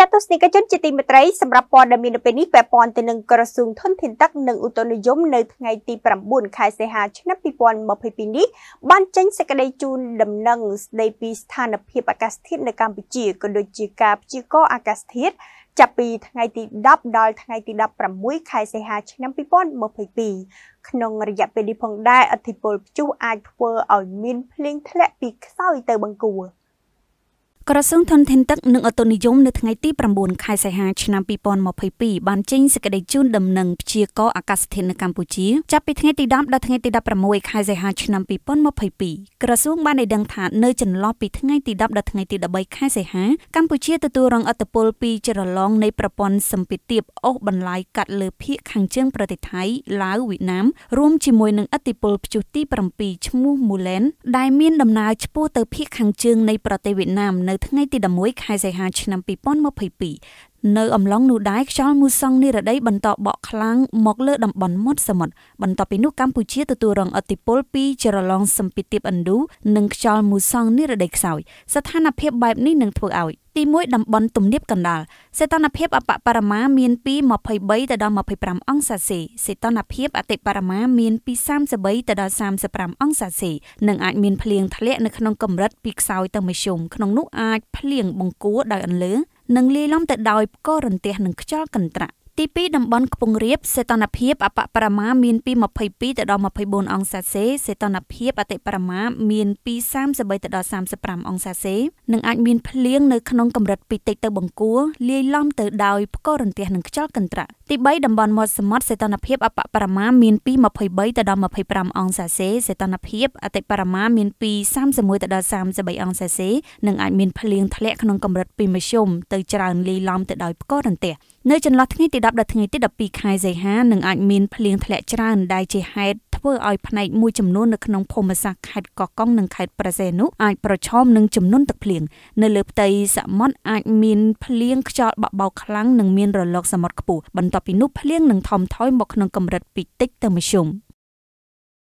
ចាត់ទស្សនិកជនជាទីមេត្រីសម្រាប់ព័ត៌មាននៅពេលនេះពាក់ព័ន្ធទៅនឹងក្រសួងធនធានទឹកនិងឧតុនិយមនៅថ្ងៃទី9ខែសីហា ឆ្នាំ2022នេះបានចេញសេចក្តីជូនដំណឹងស្តីពីស្ថានភាពអាកាសធាតុនៅកម្ពុជាក៏ដូចជាការព្យាករណ៍អាកាសធាតុចាប់ពីថ្ងៃទី10ដល់ថ្ងៃទី16ខែសីហាឆ្នាំ2022ក្នុងរយៈពេលនេះផងដែរអធិពលព្យុះអាចធ្វើឲ្យមានភ្លៀងធ្លាក់ពីខ្សោយទៅបង្គួរ។ក្រសួងធនធានទឹកនិងអូតូនិយមនៅថ្ងៃទី9ខែសីហាឆ្នាំ2022បានចេញសេចក្តីជូនដំណឹងព្យាករណ៍អាកាសធាតុនៅកម្ពុជាចាប់ពីថ្ងៃទី10ដល់ថ្ងៃទី16ខែសីហាឆ្នាំ2022ក្រសួងបានឲ្យដឹងថានៅចន្លោះពីថ្ងៃទី10ដល់ថ្ងៃទី13ខែសីហា កម្ពុជាទទួលរងឥទ្ធិពលពីចរឡងនៃប្រព័ន្ធសម្ពាធទាបអូសបន្លាយកាត់លើភៀកខាងជើងប្រទេសថៃឡាវវៀតណាមរួមជាមួយនឹងឥទ្ធិពលព្យុះទី7ឈ្មោះមូលែនដែលមានដំណើរឆ្ពោះទៅភៀកខាងជើងនៃប្រទេសវៀតណាមនៅថ្ងៃទី11ខែសីហាឆ្នាំ2022នៅអំឡុងនោះដែរខ្យល់មូសុងនិរដីបន្តបក់ខ្លាំងមកលើតំបន់មាត់សមុទ្របន្ទាប់ពីនោះកម្ពុជាទទួលរងឥទ្ធិពលពីជ្រលងសម្ពាធទាបឥណ្ឌូនិងខ្យល់មូសុងនិរដីខ្សោយស្ថានភាពបែបនេះនឹងធ្វើឲ្យទី1តំបន់ទំនាបកណ្ដាលសីតុណ្ហភាពអបបរមាមានពី23ទៅដល់25អង្សាសេសីតុណ្ហភាពអតិបរមាមានពី33ទៅដល់35អង្សាសេនិងអាចមានភ្លៀងធ្លាក់នៅក្នុងកម្រិតពីខ្សោយទៅមធ្យមក្នុងនោះអាចភ្លៀងបង្គួរដោយអន្លើនិងលាយឡំទៅដោយផ្គររន្ទះនិងខ្យល់កន្ត្រាក់ទី2តំបន់ខ្ពង់រាបសីតុណ្ហភាពអបបរមាមានពី22ទៅដល់24អង្សាសេសីតុណ្ហភាពអតិបរមាមានពី33ទៅដល់35អង្សាសេនិងអាចមានភ្លៀងនៅក្នុងកម្រិតពីតិចទៅបង្គួរលាយឡំទៅដោយផ្គររន្ទះនិងខ្យល់កន្ត្រាក់ទី3តំបន់មាត់សមុទ្រសីតុណ្ហភាពអបបរមាមានពី23ទៅដល់25អង្សាសេសីតុណ្ហភាពអតិបរមាមានពី31ទៅដល់33អង្សាសេនិងអាចមានភ្លៀងធ្លាក់ក្នុងកម្រិតពីមធ្យមទៅច្រើនលាយឡំទៅដោយផ្គររន្ទះនៅចន្លោះថ្ងៃទី10ដល់ថ្ងៃទី12ខែសីហានឹងអាចមានភ្លៀងធ្លាក់ច្រើនដែលជាហេតុធ្វើឲ្យផ្នែកមួយចំនួននៅក្នុងភូមិសាស្ត្រខេត្តកោះកុងនិងខេត្តប្រសេនុអាចប្រឈមនឹងចំនួនទឹកភ្លៀងនៅលើផ្ទៃសមុទ្រអាចមានភ្លៀងខ្យល់បក់បោកខ្លាំងនិងមានរលកសមុទ្រខ្ពស់បន្ទាប់ពីនោះភ្លៀងនឹងថមថយមកក្នុងកម្រិតពីតិចទៅមធ្យម។